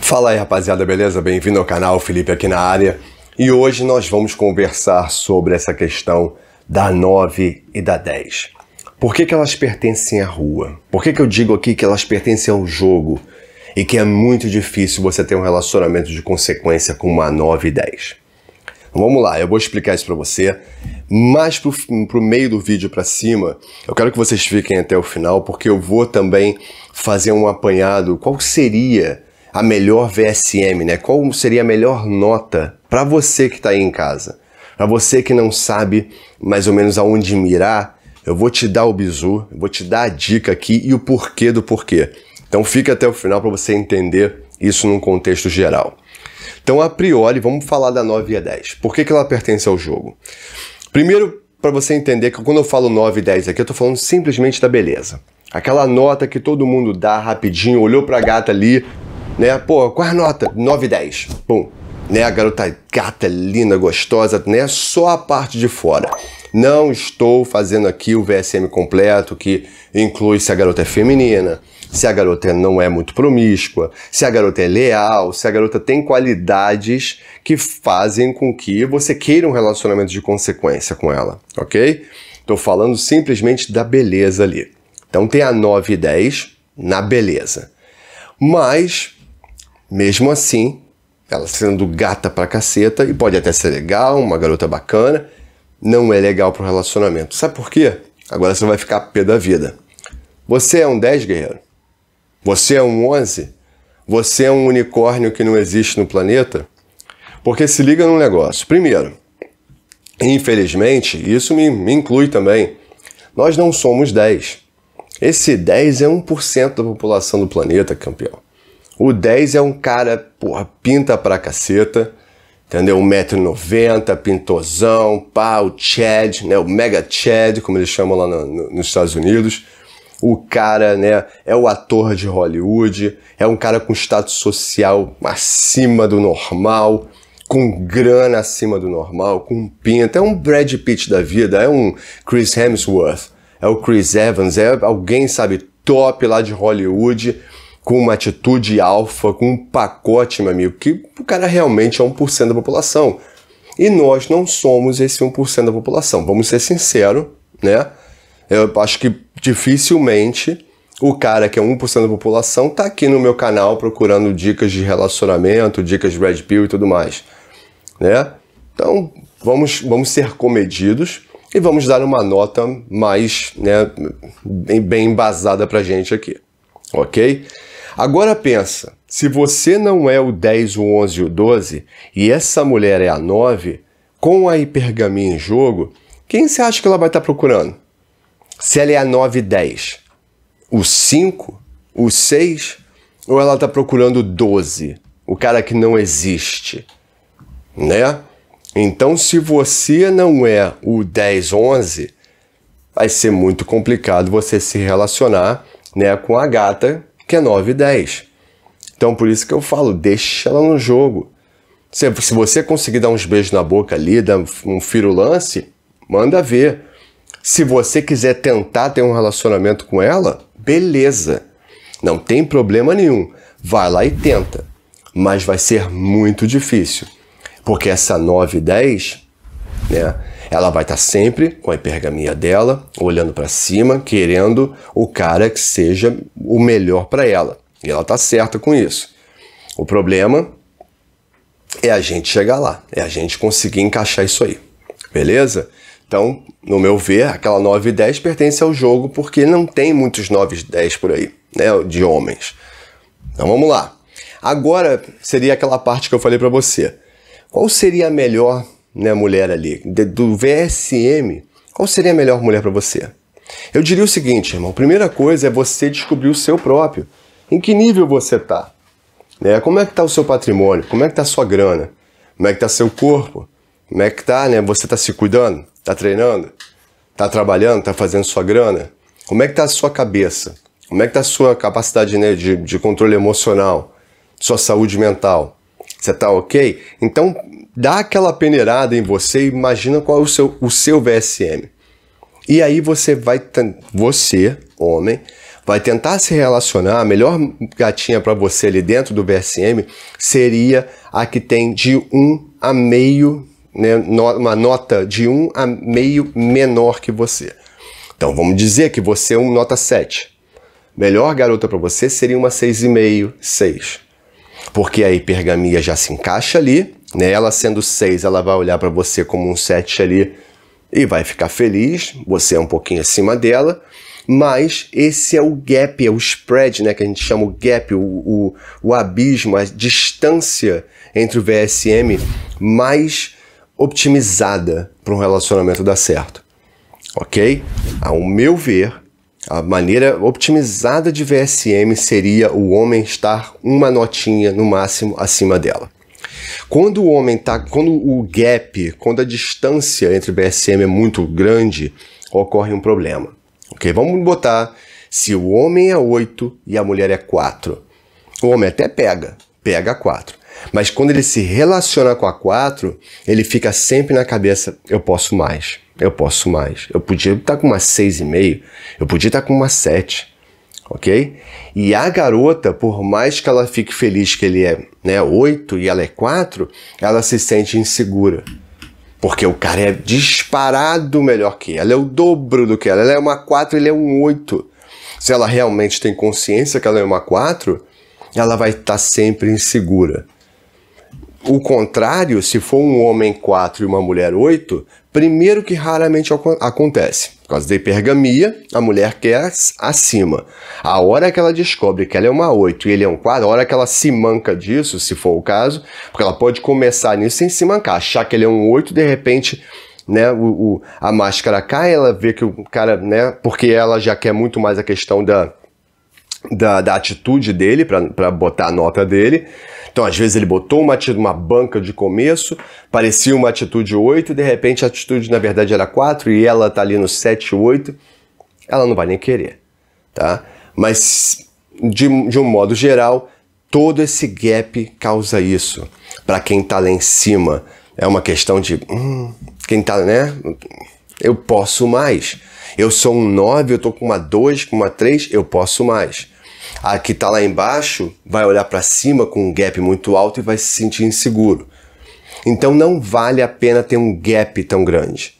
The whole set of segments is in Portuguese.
Fala aí rapaziada, beleza? Bem-vindo ao canal, Felipe aqui na área. E hoje nós vamos conversar sobre essa questão da 9 e da 10. Por que, que elas pertencem à rua? Por que, que eu digo aqui que elas pertencem ao jogo? E que é muito difícil você ter um relacionamento de consequência com uma 9 e 10? Vamos lá, eu vou explicar isso para você. Mais pro, pro meio do vídeo para cima, eu quero que vocês fiquem até o final, porque eu vou também fazer um apanhado. Qual seria a melhor VSM, né? Qual seria a melhor nota para você que está aí em casa? Para você que não sabe mais ou menos aonde mirar, eu vou te dar o bizu, vou te dar a dica aqui e o porquê do porquê. Então fica até o final para você entender isso num contexto geral. Então, a priori, vamos falar da 9 e a 10. Por que, que ela pertence ao jogo? Primeiro, para você entender que quando eu falo 9 e 10 aqui, eu estou falando simplesmente da beleza. Aquela nota que todo mundo dá rapidinho, olhou para a gata ali, né? Pô, qual é a nota? 9 e 10. Pum. Né? A garota gata, linda, gostosa, né? Só a parte de fora. Não estou fazendo aqui o VSM completo, que inclui se a garota é feminina, se a garota não é muito promíscua, se a garota é leal, se a garota tem qualidades que fazem com que você queira um relacionamento de consequência com ela, ok? Estou falando simplesmente da beleza ali. Então tem a 9 e 10 na beleza. Mas, mesmo assim, ela tá sendo gata pra caceta, e pode até ser legal, uma garota bacana, não é legal pro relacionamento. Sabe por quê? Agora você vai ficar pé da vida. Você é um 10, guerreiro? Você é um 11? Você é um unicórnio que não existe no planeta? Porque se liga num negócio. Primeiro, infelizmente, isso me, me inclui também, nós não somos 10. Esse 10 é 1% da população do planeta, campeão. O 10 é um cara, porra, pinta pra caceta, entendeu? 1,90m, pintozão, pá, o Chad, né? O Mega Chad, como eles chamam lá no, no, nos Estados Unidos o cara, né, é o ator de Hollywood, é um cara com status social acima do normal, com grana acima do normal, com pinta, é um Brad Pitt da vida, é um Chris Hemsworth, é o Chris Evans, é alguém, sabe, top lá de Hollywood, com uma atitude alfa, com um pacote, meu amigo, que o cara realmente é 1% da população. E nós não somos esse 1% da população, vamos ser sinceros, né? Eu acho que dificilmente o cara que é 1% da população tá aqui no meu canal procurando dicas de relacionamento, dicas de Red Pill e tudo mais, né? Então, vamos, vamos ser comedidos e vamos dar uma nota mais, né, bem embasada pra gente aqui, ok? Agora pensa, se você não é o 10, o 11 o 12 e essa mulher é a 9, com a hipergamia em jogo, quem você acha que ela vai estar tá procurando? se ela é a 9 e 10, o 5, o 6, ou ela está procurando o 12, o cara que não existe, né? Então, se você não é o 10, 11, vai ser muito complicado você se relacionar né, com a gata que é 9 e 10. Então, por isso que eu falo, deixa ela no jogo. Se, se você conseguir dar uns beijos na boca ali, dar um firulance, manda ver. Se você quiser tentar ter um relacionamento com ela, beleza. Não tem problema nenhum. Vai lá e tenta. Mas vai ser muito difícil. Porque essa 9 e 10, né? Ela vai estar tá sempre com a hipergamia dela, olhando para cima, querendo o cara que seja o melhor para ela. E ela tá certa com isso. O problema é a gente chegar lá, é a gente conseguir encaixar isso aí. Beleza? Então, no meu ver, aquela 9 e 10 pertence ao jogo porque não tem muitos 9 e 10 por aí, né, de homens. Então vamos lá. Agora seria aquela parte que eu falei para você. Qual seria a melhor né, mulher ali? De, do VSM, qual seria a melhor mulher para você? Eu diria o seguinte, irmão. Primeira coisa é você descobrir o seu próprio. Em que nível você tá? Né? Como é que tá o seu patrimônio? Como é que tá a sua grana? Como é que tá seu corpo? Como é que tá, né? Você tá se cuidando? Tá treinando? Tá trabalhando? Tá fazendo sua grana? Como é que tá a sua cabeça? Como é que tá a sua capacidade né, de, de controle emocional? Sua saúde mental? Você tá ok? Então dá aquela peneirada em você e imagina qual é o seu, o seu VSM. E aí você vai, você, homem, vai tentar se relacionar, a melhor gatinha para você ali dentro do VSM seria a que tem de 1 a meio né, uma nota de 1 a meio menor que você. Então vamos dizer que você é um nota 7. Melhor garota para você seria uma 6,5, 6. Porque a hipergamia já se encaixa ali, né? Ela sendo 6, ela vai olhar para você como um 7 ali e vai ficar feliz, você é um pouquinho acima dela. Mas esse é o gap, é o spread, né, que a gente chama o gap, o, o, o abismo, a distância entre o VSM mais optimizada para um relacionamento dar certo. Ok? Ao meu ver, a maneira optimizada de VSM seria o homem estar uma notinha no máximo acima dela. Quando o homem tá, quando o gap, quando a distância entre BSM é muito grande, ocorre um problema. OK? Vamos botar se o homem é 8 e a mulher é 4. O homem até pega, pega a 4. Mas quando ele se relaciona com a 4, ele fica sempre na cabeça: eu posso mais, eu posso mais. Eu podia estar tá com uma 6,5, eu podia estar tá com uma 7, ok? E a garota, por mais que ela fique feliz que ele é né, 8 e ela é 4, ela se sente insegura. Porque o cara é disparado melhor que ela, é o dobro do que ela. Ela é uma 4, ele é um 8. Se ela realmente tem consciência que ela é uma 4, ela vai estar tá sempre insegura. O contrário, se for um homem 4 e uma mulher 8, primeiro que raramente acontece. Por causa da hipergamia, a mulher quer acima. A hora que ela descobre que ela é uma 8 e ele é um 4, a hora que ela se manca disso, se for o caso, porque ela pode começar nisso sem se mancar, achar que ele é um 8, de repente né, o, o, a máscara cai, ela vê que o cara, né, porque ela já quer muito mais a questão da, da, da atitude dele para botar a nota dele. Então, às vezes, ele botou uma, uma banca de começo, parecia uma atitude 8, de repente a atitude, na verdade, era 4 e ela tá ali no 7, 8. Ela não vai nem querer, tá? Mas, de, de um modo geral, todo esse gap causa isso. Para quem tá lá em cima, é uma questão de hum, quem tá, né? Eu posso mais. Eu sou um 9, eu tô com uma 2, com uma 3, eu posso mais a que está lá embaixo vai olhar para cima com um gap muito alto e vai se sentir inseguro. Então não vale a pena ter um gap tão grande,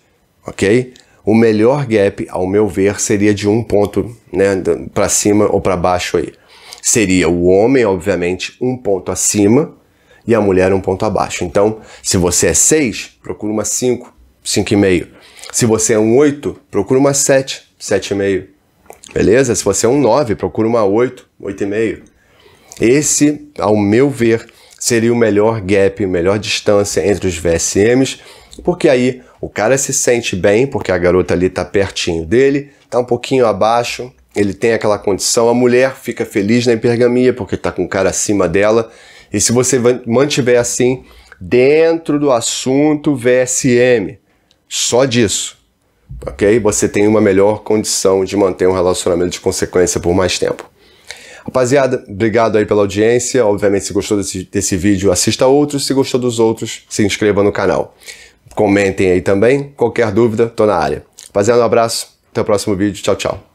ok? O melhor gap, ao meu ver, seria de um ponto né, para cima ou para baixo aí. Seria o homem, obviamente, um ponto acima e a mulher um ponto abaixo. Então, se você é 6, procura uma 5, 5,5. Se você é um 8, procura uma 7, 7,5. Beleza? Se você é um 9, procura uma 8, 8,5. Esse, ao meu ver, seria o melhor gap, melhor distância entre os VSMs, porque aí o cara se sente bem, porque a garota ali está pertinho dele, está um pouquinho abaixo, ele tem aquela condição, a mulher fica feliz na hipergamia porque está com o cara acima dela. E se você mantiver assim, dentro do assunto VSM, só disso, ok? Você tem uma melhor condição de manter um relacionamento de consequência por mais tempo. Rapaziada, obrigado aí pela audiência. Obviamente, se gostou desse, desse vídeo, assista outros. Se gostou dos outros, se inscreva no canal. Comentem aí também. Qualquer dúvida, tô na área. Rapaziada, um abraço. Até o próximo vídeo. Tchau, tchau.